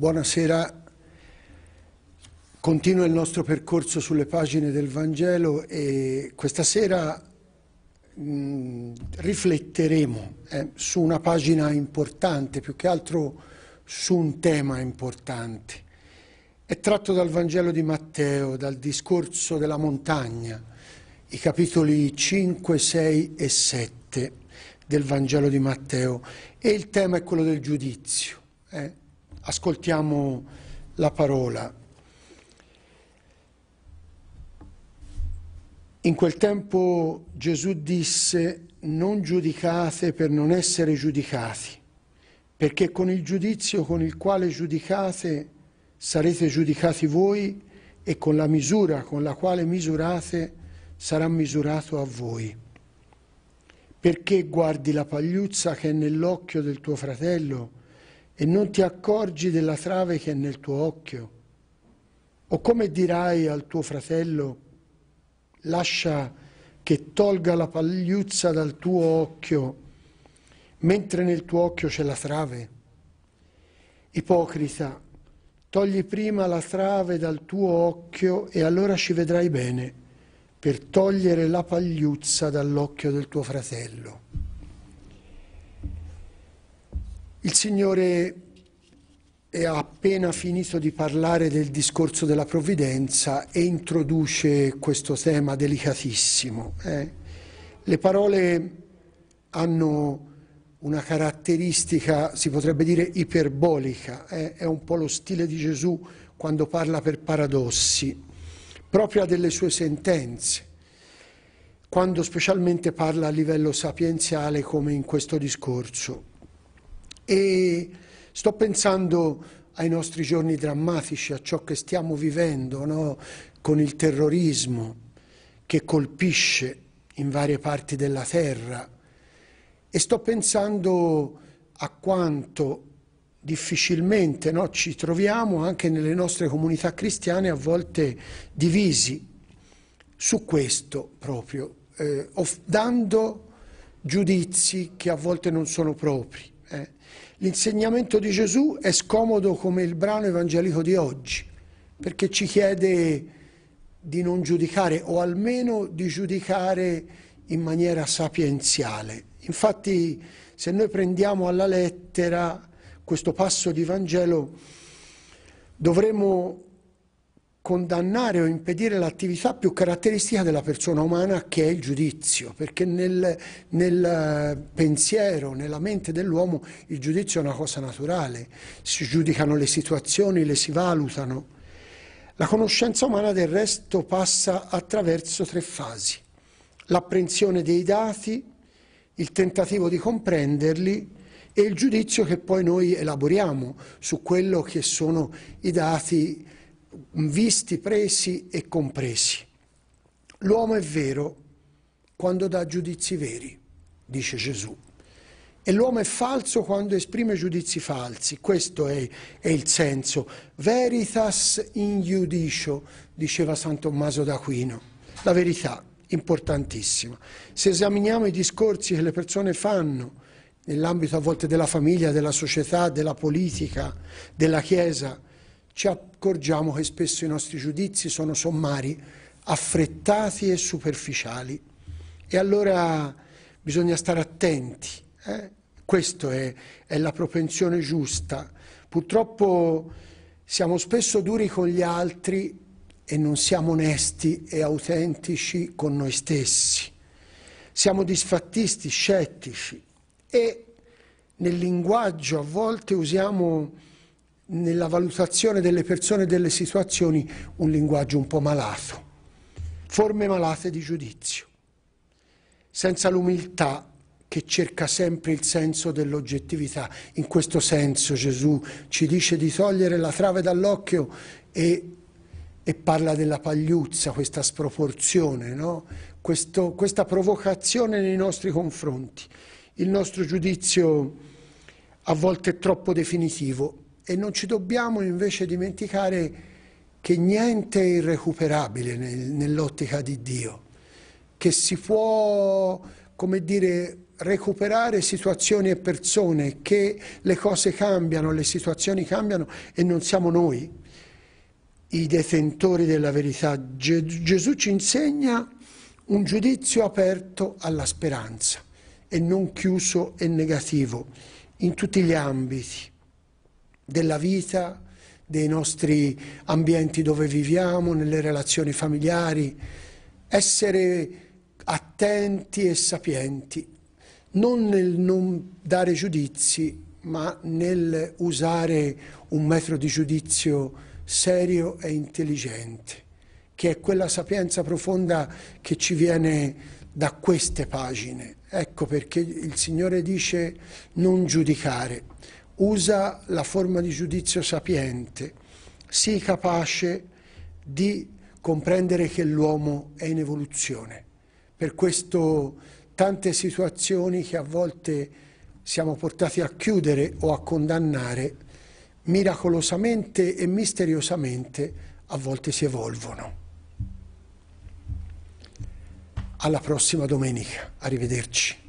Buonasera. Continua il nostro percorso sulle pagine del Vangelo e questa sera mh, mm, rifletteremo eh, su una pagina importante, più che altro su un tema importante. È tratto dal Vangelo di Matteo, dal discorso della montagna, i capitoli 5, 6 e 7 del Vangelo di Matteo e il tema è quello del giudizio. Eh? Ascoltiamo la parola. In quel tempo Gesù disse non giudicate per non essere giudicati, perché con il giudizio con il quale giudicate sarete giudicati voi e con la misura con la quale misurate sarà misurato a voi. Perché guardi la pagliuzza che è nell'occhio del tuo fratello e non ti accorgi della trave che è nel tuo occhio? O come dirai al tuo fratello, lascia che tolga la pagliuzza dal tuo occhio, mentre nel tuo occhio c'è la trave? Ipocrita, togli prima la trave dal tuo occhio e allora ci vedrai bene, per togliere la pagliuzza dall'occhio del tuo fratello. Il Signore ha appena finito di parlare del discorso della provvidenza e introduce questo tema delicatissimo. Eh? Le parole hanno una caratteristica, si potrebbe dire, iperbolica, eh? è un po' lo stile di Gesù quando parla per paradossi, propria delle sue sentenze, quando specialmente parla a livello sapienziale come in questo discorso. E sto pensando ai nostri giorni drammatici, a ciò che stiamo vivendo no? con il terrorismo che colpisce in varie parti della terra e sto pensando a quanto difficilmente no? ci troviamo anche nelle nostre comunità cristiane a volte divisi su questo proprio, eh, dando giudizi che a volte non sono propri. Eh, l'insegnamento di Gesù è scomodo come il brano evangelico di oggi, perché ci chiede di non giudicare o almeno di giudicare in maniera sapienziale. Infatti, se noi prendiamo alla lettera questo passo di Vangelo, dovremmo condannare o impedire l'attività più caratteristica della persona umana che è il giudizio, perché nel, nel eh, pensiero, nella mente dell'uomo il giudizio è una cosa naturale, si giudicano le situazioni, le si valutano. La conoscenza umana del resto passa attraverso tre fasi, l'apprensione dei dati, il tentativo di comprenderli e il giudizio che poi noi elaboriamo su quello che sono i dati visti, presi e compresi. L'uomo è vero quando dà giudizi veri, dice Gesù. E l'uomo è falso quando esprime giudizi falsi, questo è, è il senso. Veritas in judicio, diceva San Tommaso d'Aquino. La verità, importantissima. Se esaminiamo i discorsi che le persone fanno, nell'ambito a volte della famiglia, della società, della politica, della Chiesa, ci accorgiamo che spesso i nostri giudizi sono sommari, affrettati e superficiali. E allora bisogna stare attenti. Eh? Questa è, è la propensione giusta. Purtroppo siamo spesso duri con gli altri e non siamo onesti e autentici con noi stessi. Siamo disfattisti, scettici e nel linguaggio a volte usiamo nella valutazione delle persone e delle situazioni un linguaggio un po' malato, forme malate di giudizio, senza l'umiltà che cerca sempre il senso dell'oggettività. In questo senso Gesù ci dice di togliere la trave dall'occhio e, e, parla della pagliuzza, questa sproporzione, no? questo, questa provocazione nei nostri confronti. Il nostro giudizio a volte è troppo definitivo, e non ci dobbiamo invece dimenticare che niente è irrecuperabile nel, nell'ottica di Dio, che si può, come dire, recuperare situazioni e persone, che le cose cambiano, le situazioni cambiano e non siamo noi i detentori della verità. Ge Gesù ci insegna un giudizio aperto alla speranza e non chiuso e negativo in tutti gli ambiti della vita, dei nostri ambienti dove viviamo, nelle relazioni familiari, essere attenti e sapienti, non nel non dare giudizi, ma nel usare un metro di giudizio serio e intelligente, che è quella sapienza profonda che ci viene da queste pagine. Ecco perché il Signore dice non giudicare usa la forma di giudizio sapiente, sii capace di comprendere che l'uomo è in evoluzione. Per questo tante situazioni che a volte siamo portati a chiudere o a condannare, miracolosamente e misteriosamente a volte si evolvono. Alla prossima domenica, arrivederci.